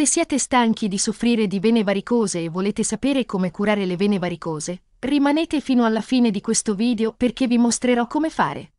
Se siete stanchi di soffrire di vene varicose e volete sapere come curare le vene varicose, rimanete fino alla fine di questo video perché vi mostrerò come fare.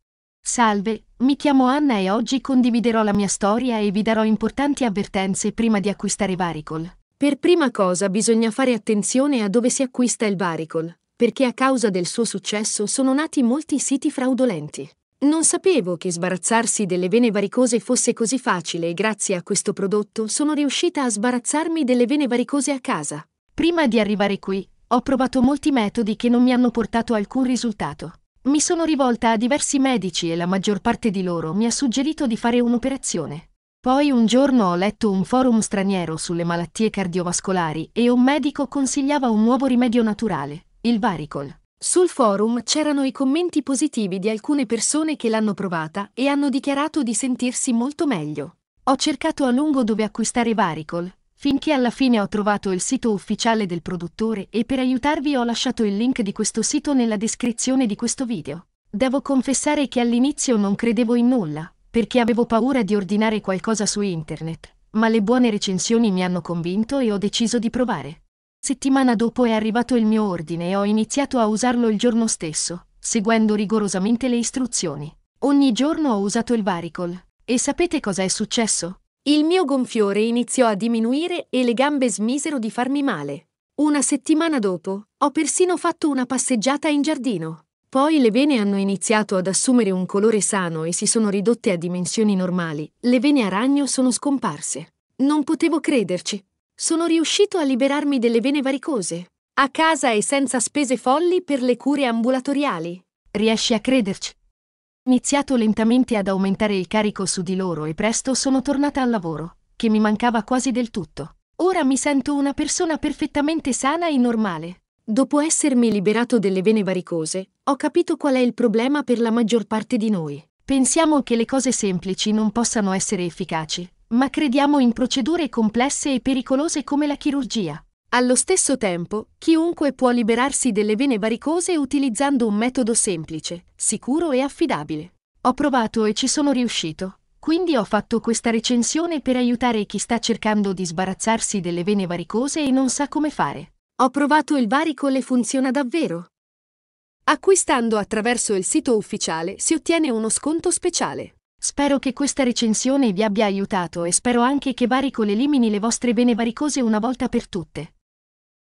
Salve, mi chiamo Anna e oggi condividerò la mia storia e vi darò importanti avvertenze prima di acquistare Varicol. Per prima cosa bisogna fare attenzione a dove si acquista il Varicol, perché a causa del suo successo sono nati molti siti fraudolenti. Non sapevo che sbarazzarsi delle vene varicose fosse così facile e grazie a questo prodotto sono riuscita a sbarazzarmi delle vene varicose a casa. Prima di arrivare qui, ho provato molti metodi che non mi hanno portato alcun risultato. Mi sono rivolta a diversi medici e la maggior parte di loro mi ha suggerito di fare un'operazione. Poi un giorno ho letto un forum straniero sulle malattie cardiovascolari e un medico consigliava un nuovo rimedio naturale, il varicol. Sul forum c'erano i commenti positivi di alcune persone che l'hanno provata e hanno dichiarato di sentirsi molto meglio. Ho cercato a lungo dove acquistare Varicol, finché alla fine ho trovato il sito ufficiale del produttore e per aiutarvi ho lasciato il link di questo sito nella descrizione di questo video. Devo confessare che all'inizio non credevo in nulla, perché avevo paura di ordinare qualcosa su internet, ma le buone recensioni mi hanno convinto e ho deciso di provare. Settimana dopo è arrivato il mio ordine e ho iniziato a usarlo il giorno stesso, seguendo rigorosamente le istruzioni. Ogni giorno ho usato il varicol. E sapete cosa è successo? Il mio gonfiore iniziò a diminuire e le gambe smisero di farmi male. Una settimana dopo, ho persino fatto una passeggiata in giardino. Poi le vene hanno iniziato ad assumere un colore sano e si sono ridotte a dimensioni normali. Le vene a ragno sono scomparse. Non potevo crederci sono riuscito a liberarmi delle vene varicose. A casa e senza spese folli per le cure ambulatoriali. Riesci a crederci? Iniziato lentamente ad aumentare il carico su di loro e presto sono tornata al lavoro, che mi mancava quasi del tutto. Ora mi sento una persona perfettamente sana e normale. Dopo essermi liberato delle vene varicose, ho capito qual è il problema per la maggior parte di noi. Pensiamo che le cose semplici non possano essere efficaci, ma crediamo in procedure complesse e pericolose come la chirurgia. Allo stesso tempo, chiunque può liberarsi delle vene varicose utilizzando un metodo semplice, sicuro e affidabile. Ho provato e ci sono riuscito, quindi ho fatto questa recensione per aiutare chi sta cercando di sbarazzarsi delle vene varicose e non sa come fare. Ho provato il varicol e funziona davvero. Acquistando attraverso il sito ufficiale si ottiene uno sconto speciale. Spero che questa recensione vi abbia aiutato e spero anche che Baricol elimini le vostre vene varicose una volta per tutte.